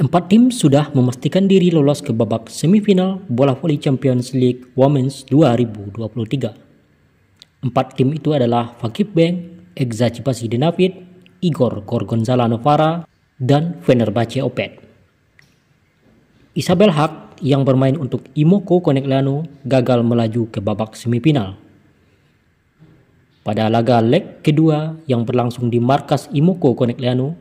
Empat tim sudah memastikan diri lolos ke babak semifinal bola voli Champions League Women's 2023. Empat tim itu adalah Fakib Bank, Exa Cipasi Denavid, Igor Gorgonzala Novara, dan Fenerbahce Opet. Isabel Hak yang bermain untuk Imoko Koneklano gagal melaju ke babak semifinal. Pada laga leg kedua yang berlangsung di markas Imoko Koneklano,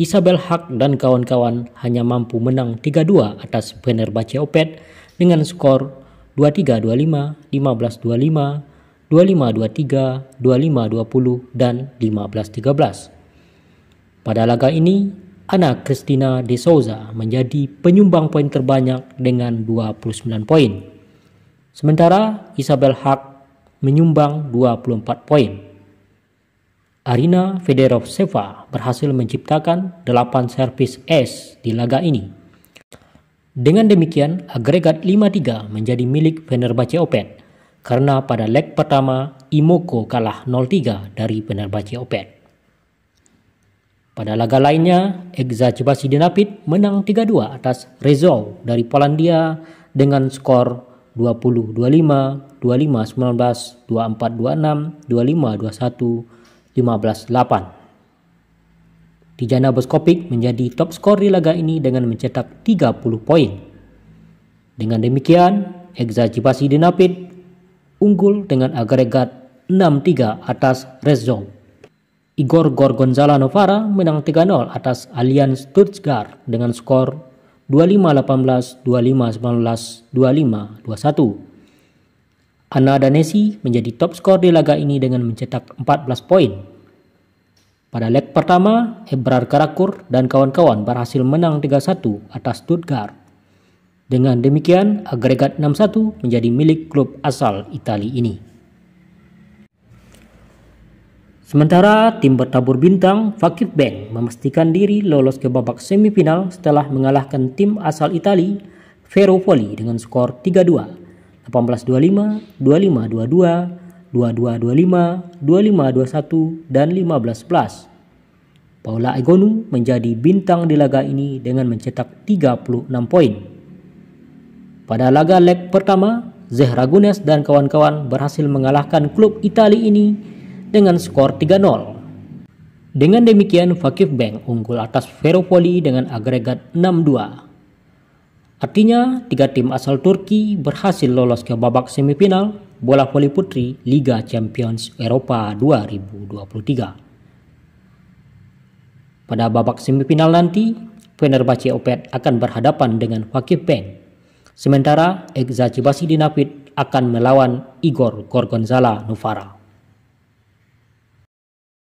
Isabel Haq dan kawan-kawan hanya mampu menang 3-2 atas Fenerbahce Opet dengan skor 23-25, 15-25, 25-23, 25-20, dan 15-13. Pada laga ini, Ana Cristina De Souza menjadi penyumbang poin terbanyak dengan 29 poin. Sementara Isabel Haq menyumbang 24 poin. Arina Federovseva berhasil menciptakan 8 servis es di laga ini. Dengan demikian, agregat 5-3 menjadi milik Fenerbahce Open karena pada leg pertama Imoko kalah 0-3 dari Fenerbahce Open. Pada laga lainnya, Egza Denapit menang 3-2 atas Rezo dari Polandia dengan skor 20-25, 25-19, 24-26, 25-21, 15-8. Dijana boskopik menjadi top skor di laga ini dengan mencetak 30 poin. Dengan demikian, Egza Cipasi Dinapit unggul dengan agregat 6-3 atas Rezong. Igor Gorgonzala Novara menang 3-0 atas Allianz Stuttgart dengan skor 25-18, 25-19, 25-21. Anna Danesi menjadi top skor di laga ini dengan mencetak 14 poin. Pada leg pertama, Ebrar Karakur dan kawan-kawan berhasil menang 3-1 atas Stuttgart. Dengan demikian, agregat 6-1 menjadi milik klub asal Italia ini. Sementara tim bertabur bintang Fakir Bank memastikan diri lolos ke babak semifinal setelah mengalahkan tim asal Italia Ferro Poli dengan skor 3-2. 1825, 2522, 2225, 2521, dan 1511. Paula Egonu menjadi bintang di laga ini dengan mencetak 36 poin. Pada laga leg pertama, Zehra Gunes dan kawan-kawan berhasil mengalahkan klub Itali ini dengan skor 3-0. Dengan demikian, Fakif Bank unggul atas Veropoli dengan agregat 6-2. Artinya, tiga tim asal Turki berhasil lolos ke babak semifinal bola voli putri Liga Champions Eropa 2023. Pada babak semifinal nanti, Fenerbahce Opet akan berhadapan dengan Fakir Bank, sementara Egzaci Basidinapit akan melawan Igor Gorgonzala Novara.